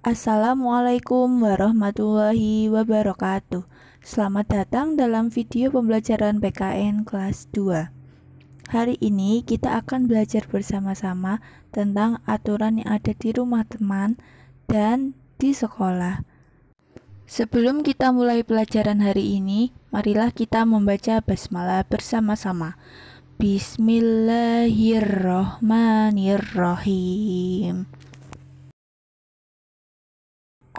Assalamualaikum warahmatullahi wabarakatuh Selamat datang dalam video pembelajaran PKN kelas 2 Hari ini kita akan belajar bersama-sama tentang aturan yang ada di rumah teman dan di sekolah Sebelum kita mulai pelajaran hari ini, marilah kita membaca basmalah bersama-sama Bismillahirrahmanirrahim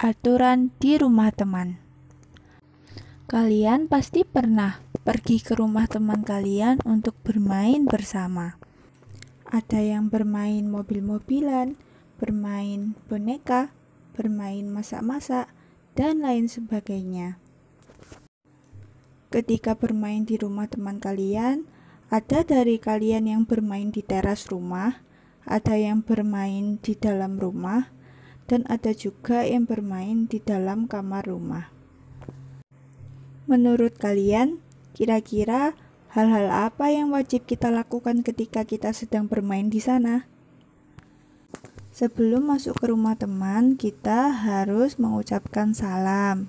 aturan di rumah teman. Kalian pasti pernah pergi ke rumah teman kalian untuk bermain bersama. Ada yang bermain mobil-mobilan, bermain boneka, bermain masak-masak, dan lain sebagainya. Ketika bermain di rumah teman kalian, ada dari kalian yang bermain di teras rumah, ada yang bermain di dalam rumah, dan ada juga yang bermain di dalam kamar rumah. Menurut kalian, kira-kira hal-hal apa yang wajib kita lakukan ketika kita sedang bermain di sana? Sebelum masuk ke rumah teman, kita harus mengucapkan salam.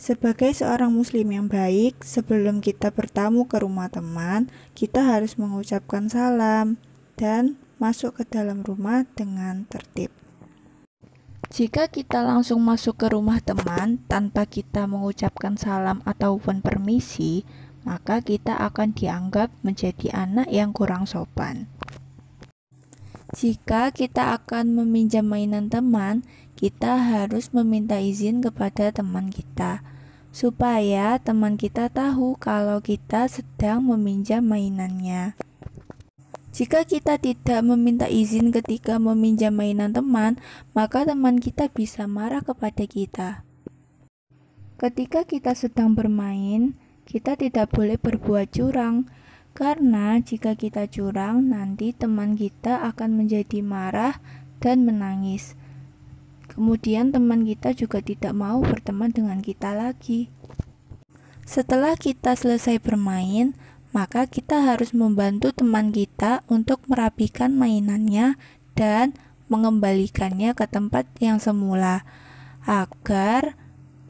Sebagai seorang muslim yang baik, sebelum kita bertamu ke rumah teman, kita harus mengucapkan salam dan masuk ke dalam rumah dengan tertib. Jika kita langsung masuk ke rumah teman tanpa kita mengucapkan salam ataupun permisi, maka kita akan dianggap menjadi anak yang kurang sopan. Jika kita akan meminjam mainan teman, kita harus meminta izin kepada teman kita supaya teman kita tahu kalau kita sedang meminjam mainannya. Jika kita tidak meminta izin ketika meminjam mainan teman, maka teman kita bisa marah kepada kita. Ketika kita sedang bermain, kita tidak boleh berbuat curang, karena jika kita curang, nanti teman kita akan menjadi marah dan menangis. Kemudian, teman kita juga tidak mau berteman dengan kita lagi. Setelah kita selesai bermain, maka kita harus membantu teman kita untuk merapikan mainannya dan mengembalikannya ke tempat yang semula agar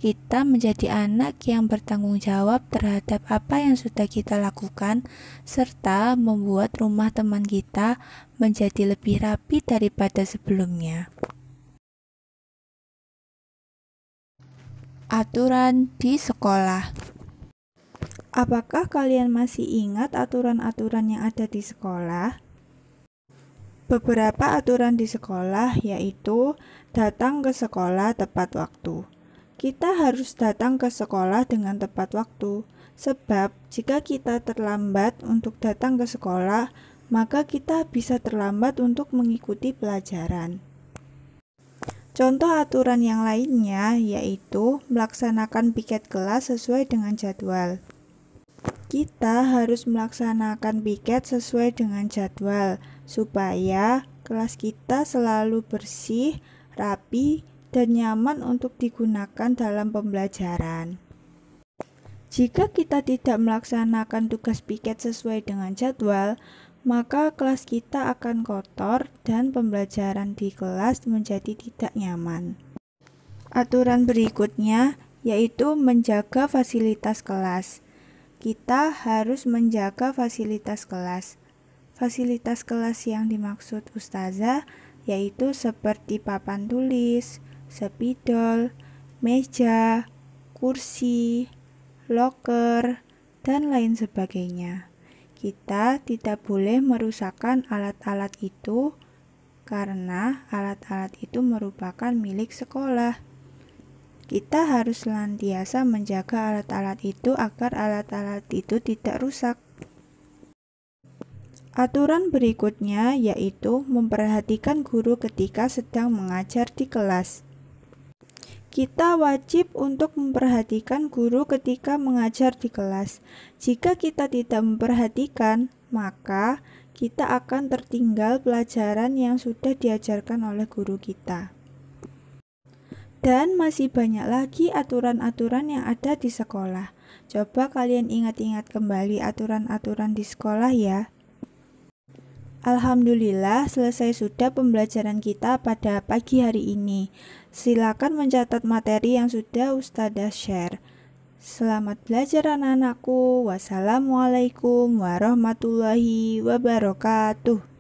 kita menjadi anak yang bertanggung jawab terhadap apa yang sudah kita lakukan, serta membuat rumah teman kita menjadi lebih rapi daripada sebelumnya. Aturan di sekolah. Apakah kalian masih ingat aturan-aturan yang ada di sekolah? Beberapa aturan di sekolah yaitu datang ke sekolah tepat waktu. Kita harus datang ke sekolah dengan tepat waktu, sebab jika kita terlambat untuk datang ke sekolah, maka kita bisa terlambat untuk mengikuti pelajaran. Contoh aturan yang lainnya yaitu melaksanakan piket kelas sesuai dengan jadwal. Kita harus melaksanakan piket sesuai dengan jadwal supaya kelas kita selalu bersih, rapi, dan nyaman untuk digunakan dalam pembelajaran. Jika kita tidak melaksanakan tugas piket sesuai dengan jadwal, maka kelas kita akan kotor dan pembelajaran di kelas menjadi tidak nyaman. Aturan berikutnya yaitu menjaga fasilitas kelas kita harus menjaga fasilitas kelas. Fasilitas kelas yang dimaksud ustazah yaitu seperti papan tulis, spidol, meja, kursi, loker, dan lain sebagainya. Kita tidak boleh merusakkan alat-alat itu karena alat-alat itu merupakan milik sekolah. Kita harus senantiasa menjaga alat-alat itu agar alat-alat itu tidak rusak. Aturan berikutnya yaitu memperhatikan guru ketika sedang mengajar di kelas. Kita wajib untuk memperhatikan guru ketika mengajar di kelas. Jika kita tidak memperhatikan, maka kita akan tertinggal pelajaran yang sudah diajarkan oleh guru kita. Dan masih banyak lagi aturan-aturan yang ada di sekolah. Coba kalian ingat-ingat kembali aturan-aturan di sekolah ya. Alhamdulillah selesai sudah pembelajaran kita pada pagi hari ini. Silakan mencatat materi yang sudah Ustazah share. Selamat belajar anak-anakku. Wassalamualaikum warahmatullahi wabarakatuh.